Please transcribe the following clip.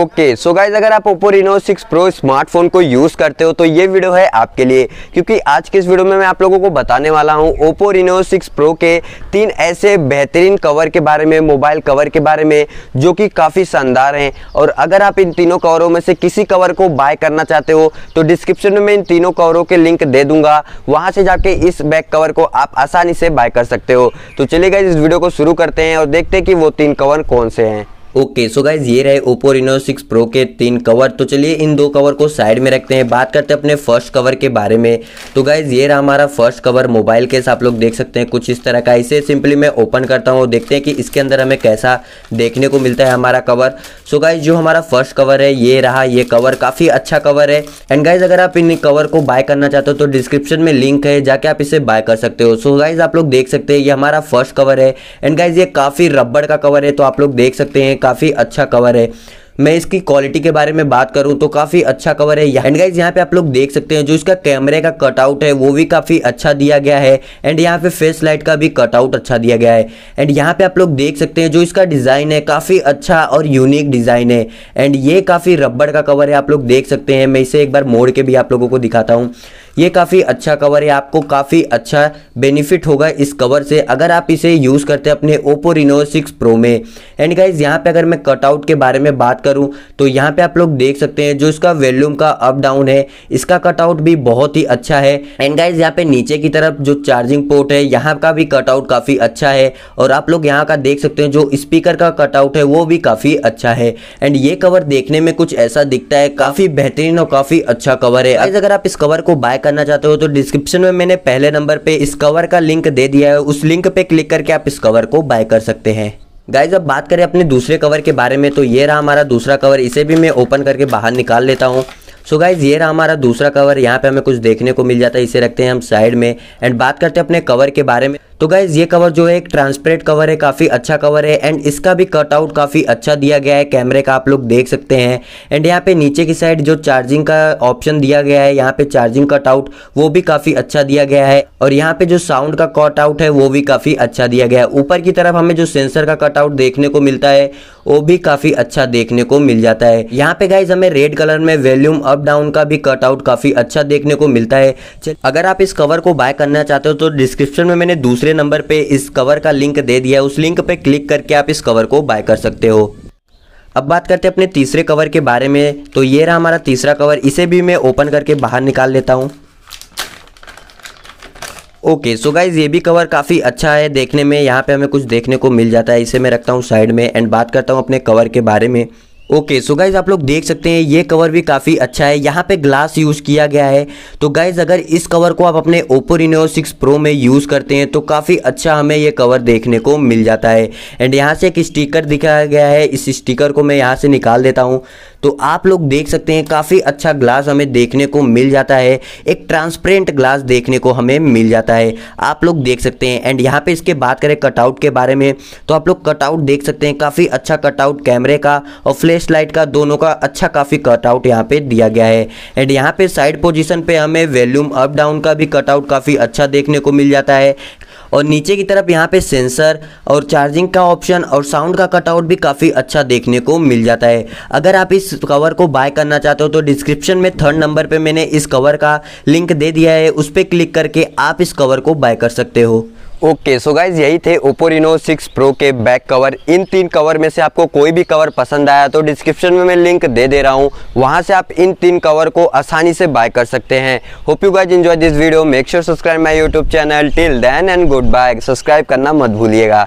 okay so guys अगर आप Oppo Reno 6 pro smartphone को यूज़ करते हो तो ये वीडियो है आपके लिए क्योंकि आज के इस वीडियो में मैं आप लोगों को बताने वाला हूँ ओप्पो रिनो 6 प्रो के तीन ऐसे बेहतरीन कवर के बारे में मोबाइल कवर के बारे में जो कि काफ़ी शानदार हैं और अगर आप इन तीनों कवरों में से किसी कवर को बाय करना चाहते हो तो डिस्क्रिप्शन में मैं इन तीनों कवरों के लिंक दे दूंगा वहाँ से जाके इस बैक कवर को आप आसानी से बाय कर सकते हो तो चलिए गाइज इस वीडियो को शुरू करते हैं और देखते हैं कि वो तीन कवर कौन से हैं ओके सो गाइज ये रहे ओप्पो रिनो सिक्स प्रो के तीन कवर तो चलिए इन दो कवर को साइड में रखते हैं बात करते हैं अपने फर्स्ट कवर के बारे में तो गाइज ये रहा हमारा फर्स्ट कवर मोबाइल केस आप लोग देख सकते हैं कुछ इस तरह का इसे सिंपली मैं ओपन करता हूँ देखते हैं कि इसके अंदर हमें कैसा देखने को मिलता है हमारा कवर सो गाइज जो हमारा फर्स्ट कवर है ये रहा ये कवर काफ़ी अच्छा कवर है एंड गाइज अगर आप इन कवर को बाय करना चाहते हो तो डिस्क्रिप्शन में लिंक है जाके आप इसे बाय कर सकते हो सो गाइज आप लोग देख सकते हैं ये हमारा फर्स्ट कवर है एंड गाइज ये काफ़ी रबड़ का कवर है तो आप लोग देख सकते हैं काफ़ी अच्छा कवर है मैं इसकी क्वालिटी के बारे में बात करूं तो काफ़ी अच्छा कवर है एंड गाइज यहाँ पे आप लोग देख सकते हैं जो इसका कैमरे का कटआउट है वो भी काफ़ी अच्छा दिया गया है एंड यहाँ पे फेस लाइट का भी कटआउट अच्छा दिया गया है एंड यहाँ पे आप लोग देख सकते हैं जो इसका डिज़ाइन है काफ़ी अच्छा और यूनिक डिज़ाइन है एंड ये काफ़ी रबड़ का कवर है आप लोग देख सकते हैं मैं इसे एक बार मोड़ के भी आप लोगों को दिखाता हूँ ये काफ़ी अच्छा कवर है आपको काफ़ी अच्छा बेनिफिट होगा इस कवर से अगर आप इसे यूज़ करते हैं अपने ओप्पो रिनो सिक्स प्रो में एंड गाइज यहाँ पे अगर मैं कटआउट के बारे में बात करूँ तो यहाँ पे आप लोग देख सकते हैं जो इसका वॉल्यूम का अप डाउन है इसका कटआउट भी बहुत ही अच्छा है एंड गाइज यहाँ पे नीचे की तरफ जो चार्जिंग पोर्ट है यहाँ का भी कटआउट काफ़ी अच्छा है और आप लोग यहाँ का देख सकते हैं जो स्पीकर का कटआउट है वो भी काफ़ी अच्छा है एंड ये कवर देखने में कुछ ऐसा दिखता है काफ़ी बेहतरीन और काफ़ी अच्छा कवर है अगर आप इस कवर को बाय करना चाहते हो तो डिस्क्रिप्शन में मैंने पहले नंबर पे इस कवर का लिंक दे दिया है उस लिंक पे क्लिक करके आप इस कवर को बाय कर सकते हैं गाइज अब बात करें अपने दूसरे कवर के बारे में तो ये रहा हमारा दूसरा कवर इसे भी मैं ओपन करके बाहर निकाल लेता हूँ सो गाइज ये रहा हमारा दूसरा कवर यहाँ पे हमें कुछ देखने को मिल जाता है इसे रखते हैं हम साइड में एंड बात करते हैं अपने कवर के बारे में तो गाइज ये कवर जो है एक ट्रांसपेरेंट कवर है काफ़ी अच्छा कवर है एंड इसका भी कटआउट काफ़ी अच्छा दिया गया है कैमरे का आप लोग देख सकते हैं एंड यहाँ पे नीचे की साइड जो चार्जिंग का ऑप्शन दिया गया है यहाँ पे चार्जिंग कटआउट वो भी काफ़ी अच्छा दिया गया है और यहाँ पे जो साउंड का कटआउट है वो भी काफ़ी अच्छा दिया गया है ऊपर की तरफ हमें जो सेंसर का कटआउट देखने को मिलता है वो भी काफ़ी अच्छा देखने को मिल जाता है यहाँ पे गाइज हमें रेड कलर में वॉल्यूम अप डाउन का भी कटआउट काफ़ी अच्छा देखने को मिलता है अगर आप इस कवर को बाय करना चाहते हो तो डिस्क्रिप्शन में मैंने दूसरे पहले नंबर पे इस कवर का लिंक दे दिया है उस लिंक पे क्लिक करके आप इस कवर को बाय कर सकते हो अब बात करते हैं अपने तीसरे कवर के बारे में तो ये रहा हमारा तीसरा कवर इसे भी मैं ओपन करके बाहर निकाल लेता हूँ ओके सो गाइज ये भी कवर काफ़ी अच्छा है देखने में यहाँ पे हमें कुछ देखने को मिल जाता है इसे मैं रखता हूँ साइड में एंड बात करता हूँ अपने कवर के बारे में ओके सो गाइज आप लोग देख सकते हैं ये कवर भी काफ़ी अच्छा है यहाँ पे ग्लास यूज़ किया गया है तो गाइज अगर इस कवर को आप अपने ओप्पो रिनो सिक्स प्रो में यूज़ करते हैं तो काफ़ी अच्छा हमें ये कवर देखने को मिल जाता है एंड यहाँ से एक स्टिकर दिखाया गया है इस स्टिकर को मैं यहाँ से निकाल देता हूँ तो आप लोग देख सकते हैं काफ़ी अच्छा ग्लास हमें देखने को मिल जाता है एक ट्रांसपेरेंट ग्लास देखने को हमें मिल जाता है आप लोग देख सकते हैं एंड यहाँ पे इसके बात करें कटआउट के बारे में तो आप लोग कटआउट देख सकते हैं काफ़ी अच्छा कटआउट कैमरे का और फ्लैश लाइट का दोनों का अच्छा काफ़ी कटआउट यहाँ पे दिया गया है एंड यहाँ पे साइड पोजिशन पे हमें वैल्यूम अप डाउन का भी कटआउट काफ़ी अच्छा देखने को मिल जाता है और नीचे की तरफ यहाँ पे सेंसर और चार्जिंग का ऑप्शन और साउंड का कटआउट भी काफ़ी अच्छा देखने को मिल जाता है अगर आप इस कवर को बाय करना चाहते हो तो डिस्क्रिप्शन में थर्ड नंबर पर मैंने इस कवर का लिंक दे दिया है उस पर क्लिक करके आप इस कवर को बाय कर सकते हो ओके सो गाइज यही थे ओप्पो रिनो सिक्स प्रो के बैक कवर इन तीन कवर में से आपको कोई भी कवर पसंद आया तो डिस्क्रिप्शन में मैं लिंक दे दे रहा हूँ वहाँ से आप इन तीन कवर को आसानी से बाय कर सकते हैं hope you guys enjoy this video make sure subscribe my YouTube channel till then and good bye subscribe करना मत भूलिएगा